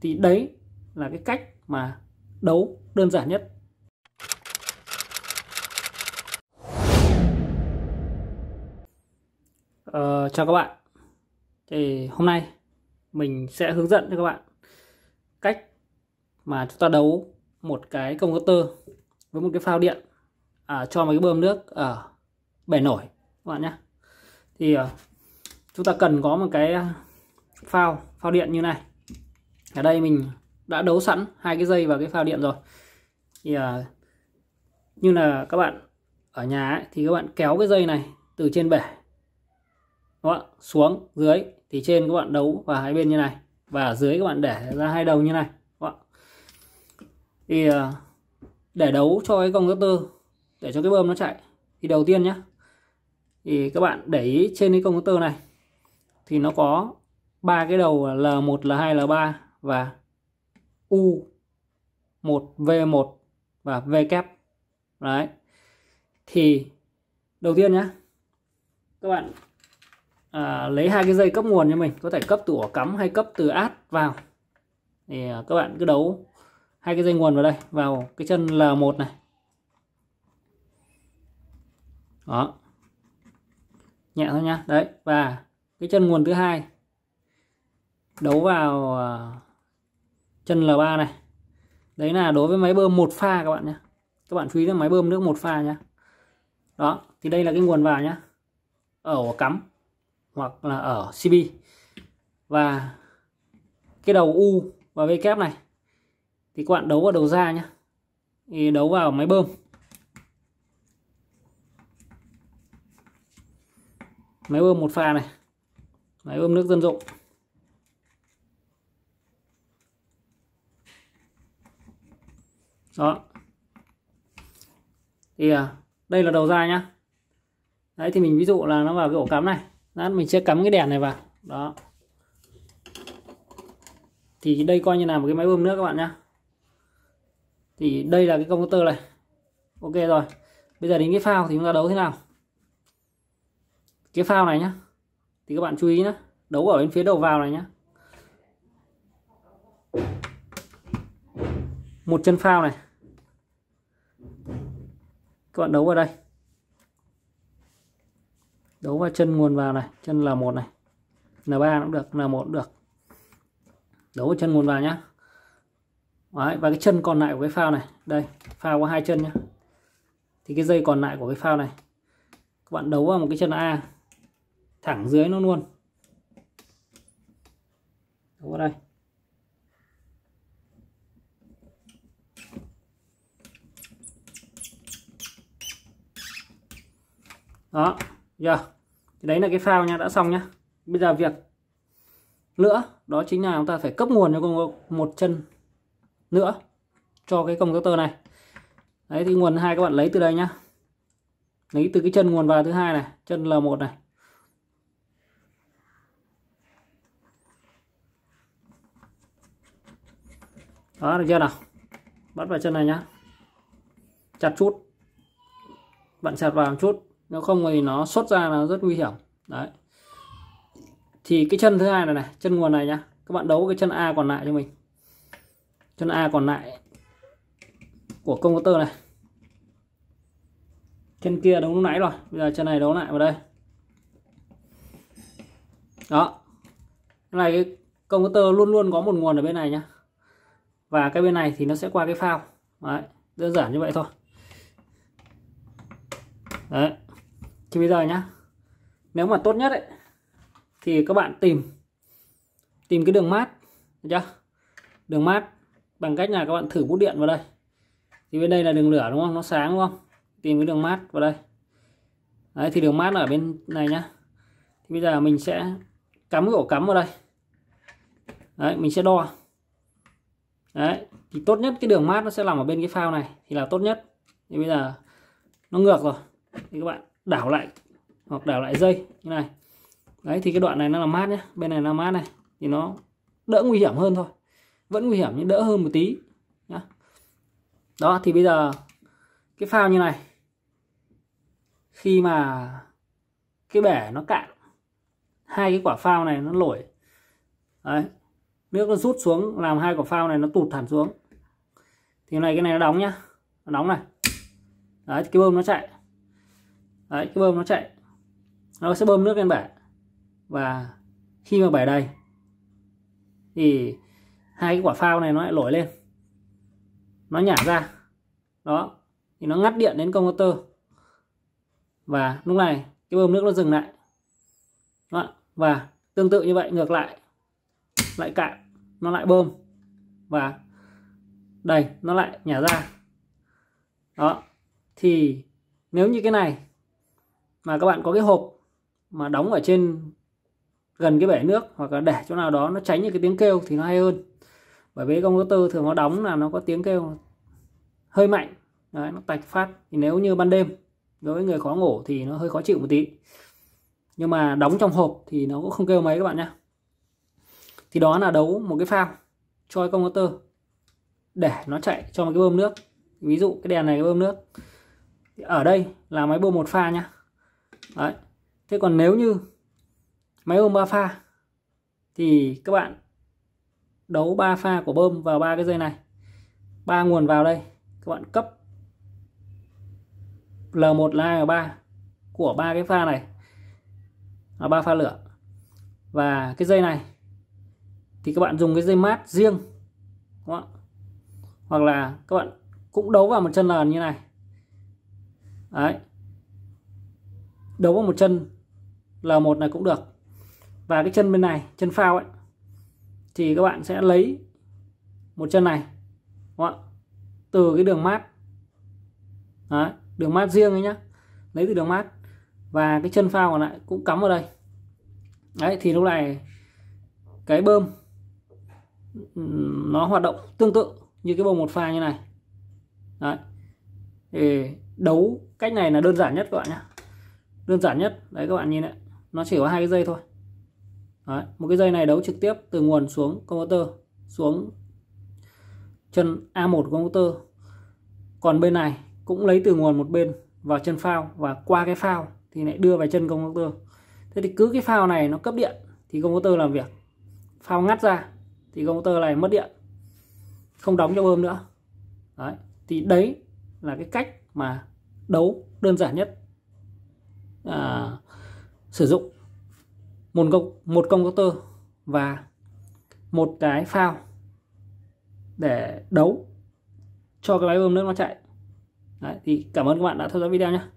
thì đấy là cái cách mà đấu đơn giản nhất Uh, chào các bạn thì hôm nay mình sẽ hướng dẫn cho các bạn cách mà chúng ta đấu một cái công tơ với một cái phao điện à, cho một cái bơm nước ở bể nổi các bạn nhé thì ờ, chúng ta cần có một cái phao phao điện như này ở đây mình đã đấu sẵn hai cái dây và cái phao điện rồi thì à, như là các bạn ở nhà ấy, thì các bạn kéo cái dây này từ trên bể đó, xuống dưới thì trên các bạn đấu vào hai bên như này và ở dưới các bạn để ra hai đầu như này đó. thì à, để đấu cho cái công tơ để cho cái bơm nó chạy thì đầu tiên nhé thì các bạn để ý trên cái công tơ này thì nó có ba cái đầu là L1, L2, L3 và U1V1 và V kép. Đấy. Thì đầu tiên nhá, các bạn à, lấy hai cái dây cấp nguồn cho mình, có thể cấp từ ổ cắm hay cấp từ át vào. Thì à, các bạn cứ đấu hai cái dây nguồn vào đây, vào cái chân L1 này. Đó. Nhẹ thôi nhá. Đấy, và cái chân nguồn thứ hai đấu vào à, chân L3 này đấy là đối với máy bơm một pha các bạn nhé các bạn chú ý là máy bơm nước một pha nhé đó thì đây là cái nguồn vào nhé ở cắm hoặc là ở CB và cái đầu U và V kép này thì các bạn đấu vào đầu ra nhé thì đấu vào máy bơm máy bơm một pha này máy bơm nước dân dụng đó thì à, đây là đầu ra nhá đấy thì mình ví dụ là nó vào cái ổ cắm này đó, mình sẽ cắm cái đèn này vào đó thì đây coi như là một cái máy bơm nước các bạn nhá thì đây là cái công tơ này ok rồi bây giờ đến cái phao thì chúng ta đấu thế nào cái phao này nhá thì các bạn chú ý nhá đấu ở bên phía đầu vào này nhá một chân phao này các bạn đấu vào đây đấu vào chân nguồn vào này chân là một này n 3 cũng được n một được đấu vào chân nguồn vào nhá Đấy, và cái chân còn lại của cái phao này đây phao có hai chân nhá thì cái dây còn lại của cái phao này các bạn đấu vào một cái chân A thẳng dưới nó luôn đấu vào đây đó giờ thì đấy là cái phao nha đã xong nhá bây giờ việc nữa đó chính là chúng ta phải cấp nguồn cho con một chân nữa cho cái công tơ này đấy thì nguồn hai các bạn lấy từ đây nhá lấy từ cái chân nguồn vào thứ hai này chân L1 này đó được chưa nào bắt vào chân này nhá chặt chút bạn chặt vào một chút nếu không thì nó xuất ra là rất nguy hiểm đấy thì cái chân thứ hai này này chân nguồn này nhá các bạn đấu cái chân A còn lại cho mình chân A còn lại của công tơ này chân kia đúng lúc nãy rồi bây giờ chân này đấu lại vào đây đó cái này cái công tơ luôn luôn có một nguồn ở bên này nhá và cái bên này thì nó sẽ qua cái phao đấy đơn giản như vậy thôi đấy thì bây giờ nhá nếu mà tốt nhất ấy, thì các bạn tìm tìm cái đường mát chưa đường mát bằng cách là các bạn thử bút điện vào đây thì bên đây là đường lửa đúng không nó sáng đúng không tìm cái đường mát vào đây đấy thì đường mát ở bên này nhá thì bây giờ mình sẽ cắm cái ổ cắm vào đây đấy mình sẽ đo đấy thì tốt nhất cái đường mát nó sẽ nằm ở bên cái phao này thì là tốt nhất thì bây giờ nó ngược rồi thì các bạn đảo lại hoặc đảo lại dây như này đấy thì cái đoạn này nó là mát nhé bên này là mát này thì nó đỡ nguy hiểm hơn thôi vẫn nguy hiểm nhưng đỡ hơn một tí nhá đó thì bây giờ cái phao như này khi mà cái bể nó cạn hai cái quả phao này nó nổi đấy nước nó rút xuống làm hai quả phao này nó tụt hẳn xuống thì này cái này nó đóng nhá nó đóng này đấy cái bơm nó chạy Đấy, cái bơm nó chạy nó sẽ bơm nước lên bể và khi mà bể đầy thì hai cái quả phao này nó lại nổi lên nó nhả ra đó thì nó ngắt điện đến công tơ và lúc này cái bơm nước nó dừng lại đó. và tương tự như vậy ngược lại lại cạn nó lại bơm và đây nó lại nhả ra đó thì nếu như cái này mà các bạn có cái hộp mà đóng ở trên gần cái bể nước hoặc là để chỗ nào đó nó tránh những cái tiếng kêu thì nó hay hơn bởi vì công tơ thường nó đóng là nó có tiếng kêu hơi mạnh Đấy, nó tạch phát thì nếu như ban đêm đối với người khó ngủ thì nó hơi khó chịu một tí nhưng mà đóng trong hộp thì nó cũng không kêu mấy các bạn nhé thì đó là đấu một cái phao cho công tơ để nó chạy cho một cái bơm nước ví dụ cái đèn này cái bơm nước ở đây là máy bơm một pha nhá Đấy. Thế còn nếu như máy bơm 3 pha thì các bạn đấu 3 pha của bơm vào ba cái dây này. ba nguồn vào đây, các bạn cấp L1 L 2 và 3 của ba cái pha này là ba pha lửa. Và cái dây này thì các bạn dùng cái dây mát riêng đúng không? Hoặc là các bạn cũng đấu vào một chân lờn như này. Đấy, đấu vào một chân L1 này cũng được và cái chân bên này chân phao ấy thì các bạn sẽ lấy một chân này đúng không? từ cái đường mát Đấy, đường mát riêng ấy nhá lấy từ đường mát và cái chân phao còn lại cũng cắm vào đây đấy thì lúc này cái bơm nó hoạt động tương tự như cái bơm một pha như này đấy thì đấu cách này là đơn giản nhất các bạn nhé đơn giản nhất đấy các bạn nhìn đấy nó chỉ có hai cái dây thôi đấy, một cái dây này đấu trực tiếp từ nguồn xuống computer xuống chân A1 của computer còn bên này cũng lấy từ nguồn một bên vào chân phao và qua cái phao thì lại đưa về chân computer thế thì cứ cái phao này nó cấp điện thì computer làm việc phao ngắt ra thì computer này mất điện không đóng cho bơm nữa đấy thì đấy là cái cách mà đấu đơn giản nhất à, sử dụng một công một công tơ và một cái phao để đấu cho cái máy bơm nước nó chạy Đấy, thì cảm ơn các bạn đã theo dõi video nhé